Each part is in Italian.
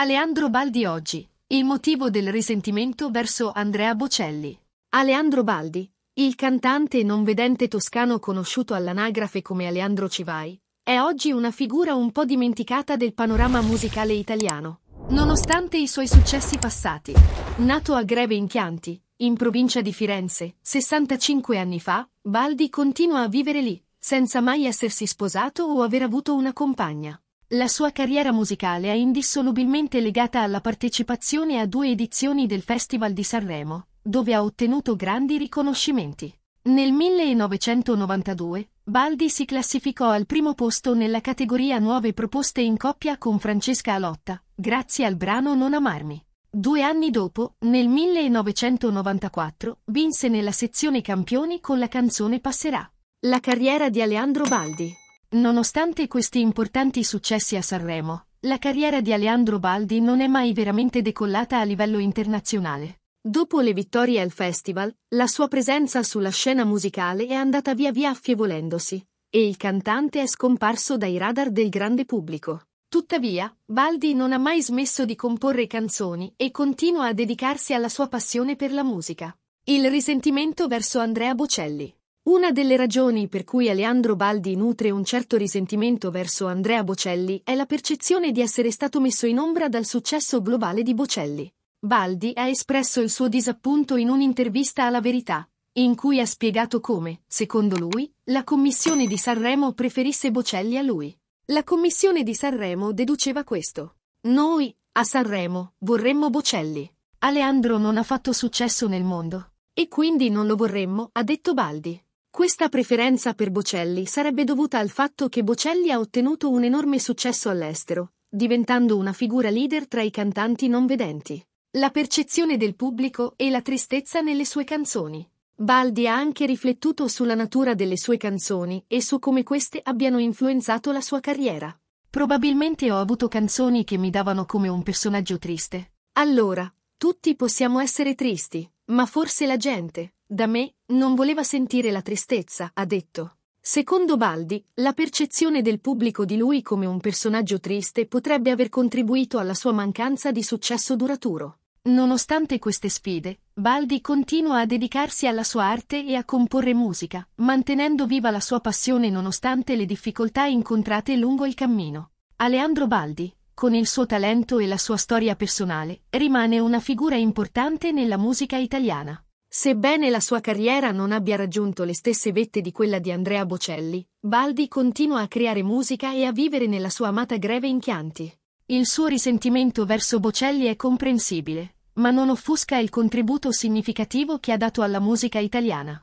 Aleandro Baldi oggi. Il motivo del risentimento verso Andrea Bocelli. Aleandro Baldi, il cantante non vedente toscano conosciuto all'anagrafe come Aleandro Civai, è oggi una figura un po' dimenticata del panorama musicale italiano. Nonostante i suoi successi passati, nato a Greve in Chianti, in provincia di Firenze, 65 anni fa, Baldi continua a vivere lì, senza mai essersi sposato o aver avuto una compagna. La sua carriera musicale è indissolubilmente legata alla partecipazione a due edizioni del Festival di Sanremo, dove ha ottenuto grandi riconoscimenti. Nel 1992, Baldi si classificò al primo posto nella categoria Nuove proposte in coppia con Francesca Alotta, grazie al brano Non amarmi. Due anni dopo, nel 1994, vinse nella sezione campioni con la canzone Passerà. La carriera di Aleandro Baldi Nonostante questi importanti successi a Sanremo, la carriera di Aleandro Baldi non è mai veramente decollata a livello internazionale. Dopo le vittorie al festival, la sua presenza sulla scena musicale è andata via via affievolendosi, e il cantante è scomparso dai radar del grande pubblico. Tuttavia, Baldi non ha mai smesso di comporre canzoni e continua a dedicarsi alla sua passione per la musica. Il risentimento verso Andrea Bocelli. Una delle ragioni per cui Aleandro Baldi nutre un certo risentimento verso Andrea Bocelli è la percezione di essere stato messo in ombra dal successo globale di Bocelli. Baldi ha espresso il suo disappunto in un'intervista alla Verità, in cui ha spiegato come, secondo lui, la commissione di Sanremo preferisse Bocelli a lui. La commissione di Sanremo deduceva questo. Noi, a Sanremo, vorremmo Bocelli. Aleandro non ha fatto successo nel mondo. E quindi non lo vorremmo, ha detto Baldi. Questa preferenza per Bocelli sarebbe dovuta al fatto che Bocelli ha ottenuto un enorme successo all'estero, diventando una figura leader tra i cantanti non vedenti. La percezione del pubblico e la tristezza nelle sue canzoni. Baldi ha anche riflettuto sulla natura delle sue canzoni e su come queste abbiano influenzato la sua carriera. Probabilmente ho avuto canzoni che mi davano come un personaggio triste. Allora, tutti possiamo essere tristi, ma forse la gente, da me non voleva sentire la tristezza, ha detto. Secondo Baldi, la percezione del pubblico di lui come un personaggio triste potrebbe aver contribuito alla sua mancanza di successo duraturo. Nonostante queste sfide, Baldi continua a dedicarsi alla sua arte e a comporre musica, mantenendo viva la sua passione nonostante le difficoltà incontrate lungo il cammino. Aleandro Baldi, con il suo talento e la sua storia personale, rimane una figura importante nella musica italiana. Sebbene la sua carriera non abbia raggiunto le stesse vette di quella di Andrea Bocelli, Baldi continua a creare musica e a vivere nella sua amata Greve in Chianti. Il suo risentimento verso Bocelli è comprensibile, ma non offusca il contributo significativo che ha dato alla musica italiana.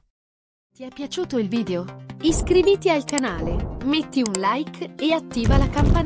Ti è piaciuto il video? Iscriviti al canale, metti un like e attiva la campanella.